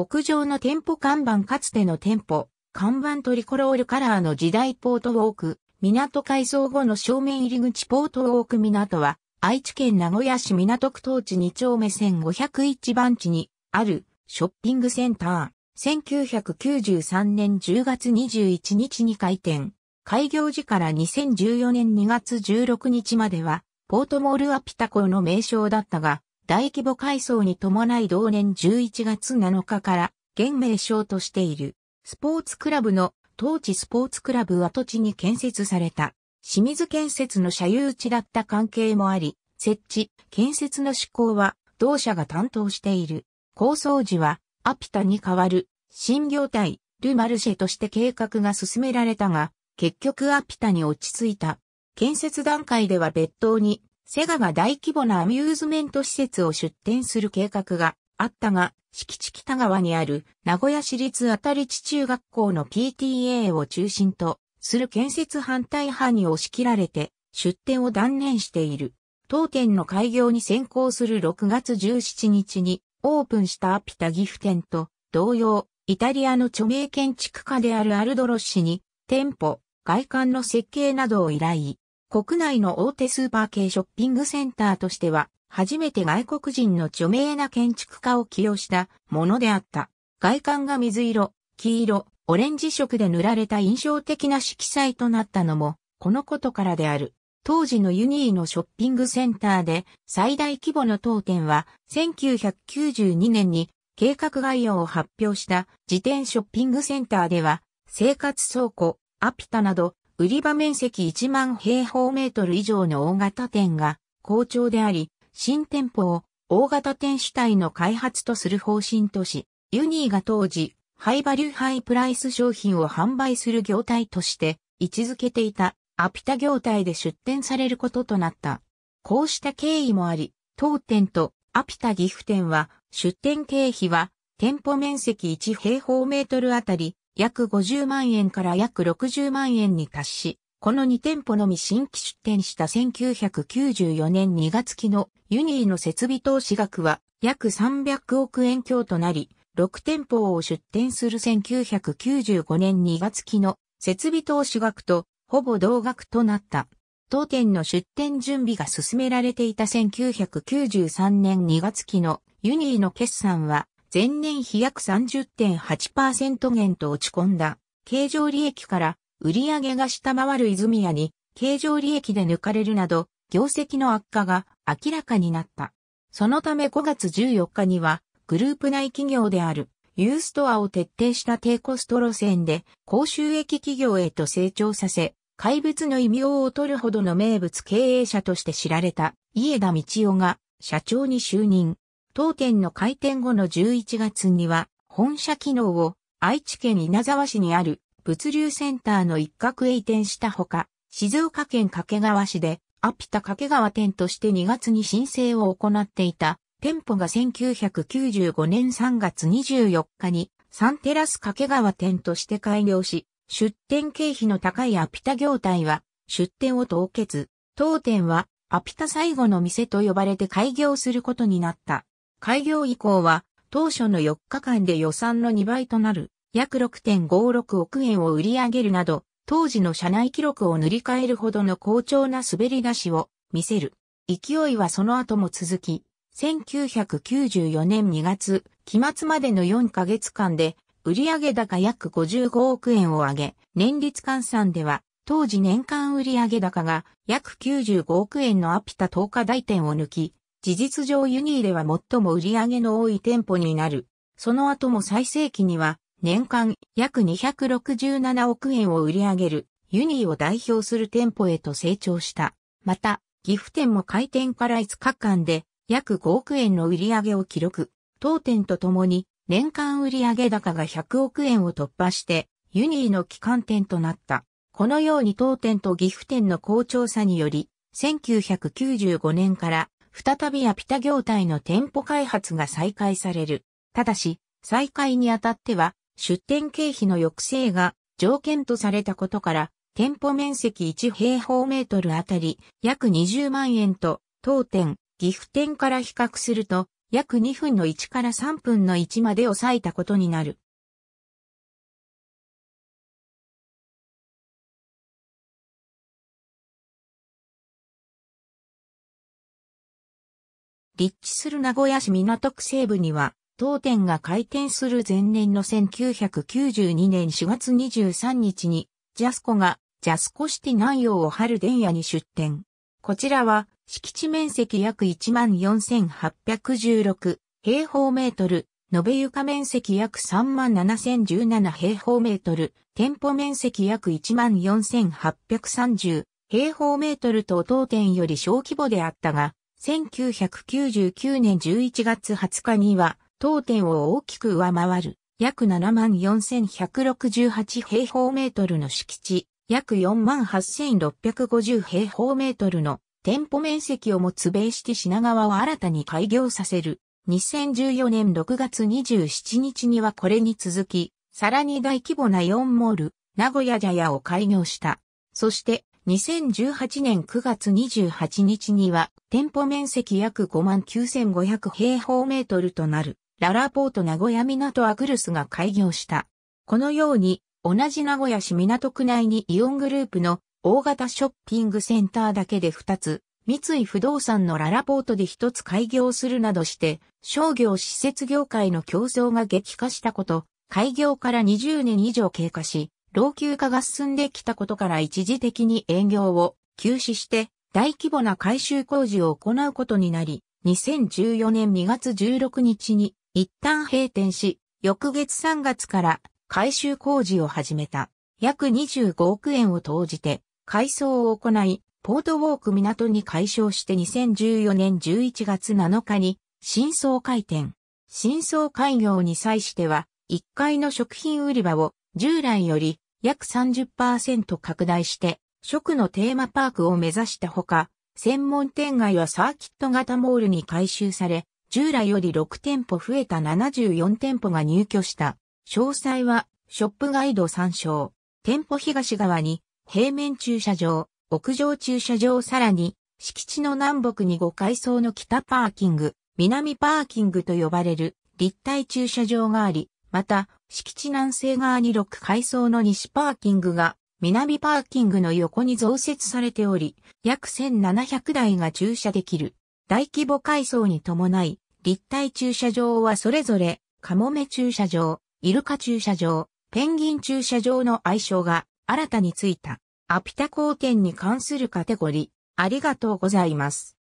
屋上の店舗看板かつての店舗、看板トリコロールカラーの時代ポートウォーク、港改装後の正面入り口ポートウォーク港は、愛知県名古屋市港区東地2丁目1 501番地にあるショッピングセンター。1993年10月21日に開店。開業時から2014年2月16日までは、ポートモールアピタコの名称だったが、大規模改装に伴い同年11月7日から現名称としているスポーツクラブの当地スポーツクラブ跡地に建設された清水建設の社有地だった関係もあり、設置、建設の施行は同社が担当している。構想時はアピタに代わる新業態ルマルシェとして計画が進められたが、結局アピタに落ち着いた。建設段階では別当にセガが大規模なアミューズメント施設を出店する計画があったが、敷地北側にある名古屋市立あたり地中学校の PTA を中心とする建設反対派に押し切られて出店を断念している。当店の開業に先行する6月17日にオープンしたアピタギフ店と同様、イタリアの著名建築家であるアルドロッシに店舗、外観の設計などを依頼。国内の大手スーパー系ショッピングセンターとしては、初めて外国人の著名な建築家を起用したものであった。外観が水色、黄色、オレンジ色で塗られた印象的な色彩となったのも、このことからである。当時のユニーのショッピングセンターで最大規模の当店は1992年に計画概要を発表した自転ショッピングセンターでは生活倉庫、アピタなど売り場面積1万平方メートル以上の大型店が好調であり、新店舗を大型店主体の開発とする方針とし、ユニーが当時、ハイバリューハイプライス商品を販売する業態として位置づけていたアピタ業態で出店されることとなった。こうした経緯もあり、当店とアピタ岐阜店は出店経費は店舗面積1平方メートルあたり約50万円から約60万円に達し、この2店舗のみ新規出店した1994年2月期のユニーの設備投資額は約300億円強となり、6店舗を出店する1995年2月期の設備投資額とほぼ同額となった。当店の出店準備が進められていた1993年2月期のユニーの決算は前年比約30.8%減と落ち込んだ、経常利益から売上が下回る泉屋に、経常利益で抜かれるなど、業績の悪化が明らかになった。そのため5月14日には、グループ内企業である、ユーストアを徹底した低コスト路線で、高収益企業へと成長させ、怪物の異名を取るほどの名物経営者として知られた、家田道夫が、社長に就任。当店の開店後の11月には、本社機能を愛知県稲沢市にある物流センターの一角へ移転したほか、静岡県掛川市でアピタ掛川店として2月に申請を行っていた店舗が1995年3月24日にサンテラス掛川店として開業し、出店経費の高いアピタ業態は出店を凍結。当店はアピタ最後の店と呼ばれて開業することになった。開業以降は、当初の4日間で予算の2倍となる、約6.56億円を売り上げるなど、当時の社内記録を塗り替えるほどの好調な滑り出しを見せる。勢いはその後も続き、1994年2月、期末までの4ヶ月間で、売上高約55億円を上げ、年率換算では、当時年間売上高が約95億円のアピタ10日台店を抜き、事実上ユニーでは最も売り上げの多い店舗になる。その後も最盛期には年間約267億円を売り上げるユニーを代表する店舗へと成長した。また、岐阜店も開店から5日間で約5億円の売り上げを記録。当店とともに年間売上高が100億円を突破してユニーの基幹店となった。このように当店と岐阜店の好調さにより、1995年から再びアピタ業態の店舗開発が再開される。ただし、再開にあたっては、出店経費の抑制が条件とされたことから、店舗面積1平方メートルあたり約20万円と、当店、岐阜店から比較すると、約2分の1から3分の1まで抑えたことになる。立地する名古屋市港区西部には、当店が開店する前年の1992年4月23日に、ジャスコがジャスコシティ南洋を春電屋に出店。こちらは、敷地面積約14,816平方メートル、延べ床面積約37,017平方メートル、店舗面積約14,830平方メートルと当店より小規模であったが、1999年11月20日には、当店を大きく上回る、約74,168平方メートルの敷地、約48,650平方メートルの店舗面積を持つベイシティ品川を新たに開業させる。2014年6月27日にはこれに続き、さらに大規模な4モール、名古屋茶屋を開業した。そして、2018年9月28日には、店舗面積約59,500平方メートルとなる、ララポート名古屋港アクルスが開業した。このように、同じ名古屋市港区内にイオングループの大型ショッピングセンターだけで2つ、三井不動産のララポートで1つ開業するなどして、商業施設業界の競争が激化したこと、開業から20年以上経過し、老朽化が進んできたことから一時的に営業を休止して、大規模な改修工事を行うことになり、2014年2月16日に一旦閉店し、翌月3月から改修工事を始めた。約25億円を投じて改装を行い、ポートウォーク港に改称して2014年11月7日に新装開店。新装開業に際しては、1階の食品売り場を従来より約30%拡大して食のテーマパークを目指したほか、専門店街はサーキット型モールに改修され、従来より6店舗増えた74店舗が入居した。詳細は、ショップガイド参照。店舗東側に、平面駐車場、屋上駐車場さらに、敷地の南北に5階層の北パーキング、南パーキングと呼ばれる立体駐車場があり、また、敷地南西側に6階層の西パーキングが南パーキングの横に増設されており、約1700台が駐車できる。大規模改装に伴い、立体駐車場はそれぞれ、カモメ駐車場、イルカ駐車場、ペンギン駐車場の愛称が新たについた。アピタ公店に関するカテゴリー、ありがとうございます。